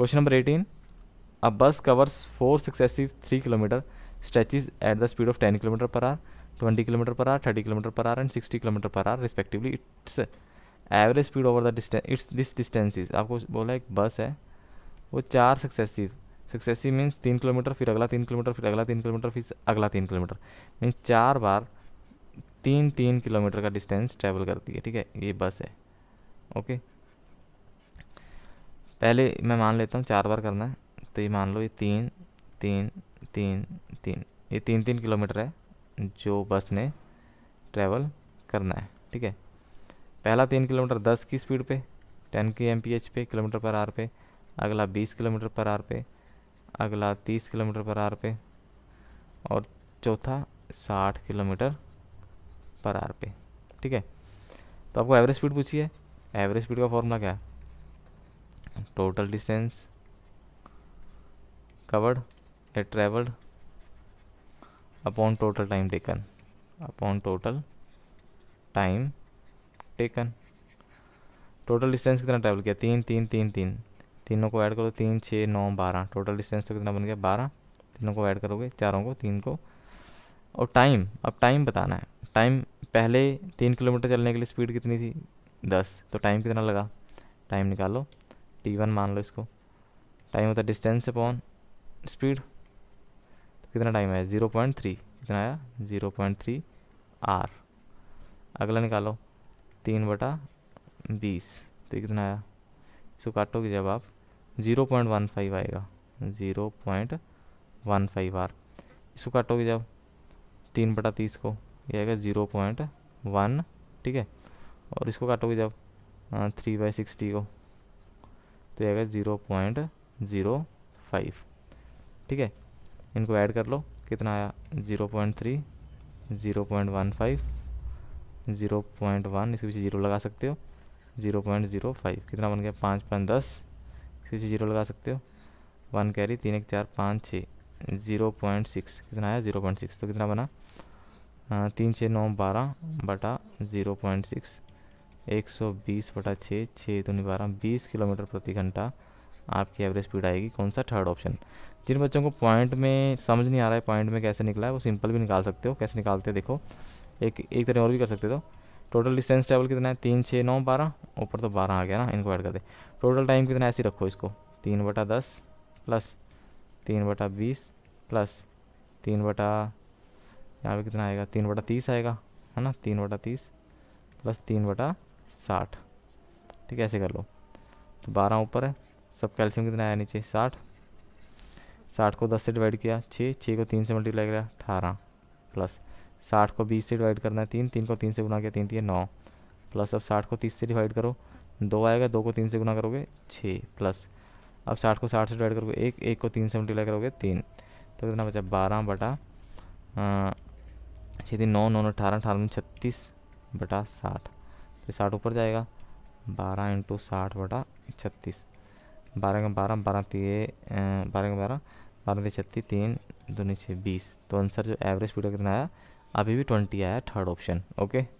question number eighteen a bus covers four successive three kilometre stretches at the speed of ten kilometre per hour twenty kilometre per hour thirty kilometre per hour and sixty kilometre per hour respectively it's average speed over the distance it's this distances आपको बोला एक bus है वो चार successive successive means तीन kilometre फिर अगला तीन किलोमीटर फिर अगला तीन किलोमीटर फिर अगला तीन किलोमीटर मीन्स चार बार तीन तीन किलोमीटर का डिस्टेंस ट्रेवल करती है ठीक है ये बस है ओके पहले मैं मान लेता हूँ चार बार करना है तो ये मान लो ये तीन तीन तीन तीन ये तीन तीन किलोमीटर है जो बस ने ट्रैवल करना है ठीक है पहला तीन किलोमीटर दस की स्पीड पे टेन की एम पे किलोमीटर पर आर पे अगला बीस किलोमीटर पर आर पे अगला तीस किलोमीटर पर आर पे और चौथा साठ किलोमीटर पर आर पे ठीक है तो आपको एवरेज स्पीड पूछी है एवरेज स्पीड का फॉर्मूला क्या है total distance covered at traveled upon total time taken upon total time taken total distance कितना ट्रैवल किया तीन तीन तीन तीन तीनों को ऐड करो तीन छः नौ बारह टोटल डिस्टेंस तो कितना बन गया बारह तीनों को ऐड करोगे चारों को तीन को और टाइम अब टाइम बताना है टाइम पहले तीन किलोमीटर चलने के लिए स्पीड कितनी थी दस तो टाइम कितना लगा टाइम निकालो टी वन मान लो इसको टाइम होता है डिस्टेंस अपॉन स्पीड तो कितना टाइम आया ज़ीरो पॉइंट थ्री कितना आया ज़ीरो पॉइंट थ्री आर अगला निकालो तीन बटा बीस तो कितना आया इसको काटोगे जब आप ज़ीरो पॉइंट वन फाइव आएगा ज़ीरो पॉइंट वन फाइव आर इसको काटोगे जब तीन बटा तीस को ये आएगा ज़ीरो पॉइंट वन ठीक है और इसको काटोगे जब थ्री बाई सिक्सटी को तो आएगा ज़ीरो पॉइंट ज़ीरो फाइव ठीक है इनको ऐड कर लो कितना आया zero point three zero point one five zero point one इसके पीछे ज़ीरो लगा सकते हो ज़ीरो पॉइंट ज़ीरो फाइव कितना बन गया पाँच पाँच दस इसके पीछे ज़ीरो लगा सकते हो वन कैरी तीन एक चार पाँच छः ज़ीरो पॉइंट सिक्स कितना आया ज़ीरो पॉइंट सिक्स तो कितना बना तीन छः नौ बारह बटा ज़ीरो पॉइंट सिक्स एक सौ बीस बटा छः छः दो बारह बीस किलोमीटर प्रति घंटा आपकी एवरेज स्पीड आएगी कौन सा थर्ड ऑप्शन जिन बच्चों को पॉइंट में समझ नहीं आ रहा है पॉइंट में कैसे निकला है वो सिंपल भी निकाल सकते हो कैसे निकालते हो देखो एक एक तरह और भी कर सकते हो टोटल डिस्टेंस ट्रेवल कितना है तीन छः नौ बारह ऊपर तो बारह आ गया ना इनको ऐड कर दे टोटल टाइम कितना ऐसे रखो इसको तीन बटा दस प्लस तीन बटा बीस प्लस तीन बटा यहाँ पे कितना आएगा तीन बटा तीस आएगा है ना तीन बटा तीस प्लस तीन बटा साठ ठीक है ऐसे कर लो तो बारह ऊपर है सब कैल्शियम कितना आया नीचे साठ साठ को दस से डिवाइड किया छः छः को तीन से मल्टीप्लाई किया अठारह प्लस साठ को बीस से डिवाइड करना है तीन तीन को तीन से गुना किया तीन तीन नौ प्लस अब साठ को तीस से डिवाइड करो दो आएगा दो को तीन से गुना करोगे छः प्लस अब साठ को साठ से डिवाइड करोगे एक एक को तीन से मल्टीप्लाई करोगे तीन तो कितना बचा बारह बटा छः तीन नौ नौ अठारह अठारह छत्तीस बटा साठ फिर साठ ऊपर जाएगा बारह इंटू साठ बटा छत्तीस बारह का बारह बारह तीय बारह का बारह बारह तीय छत्तीस तीन दो नीचे बीस तो आंसर जो एवरेज स्पीड का कितना आया अभी भी ट्वेंटी आया थर्ड ऑप्शन ओके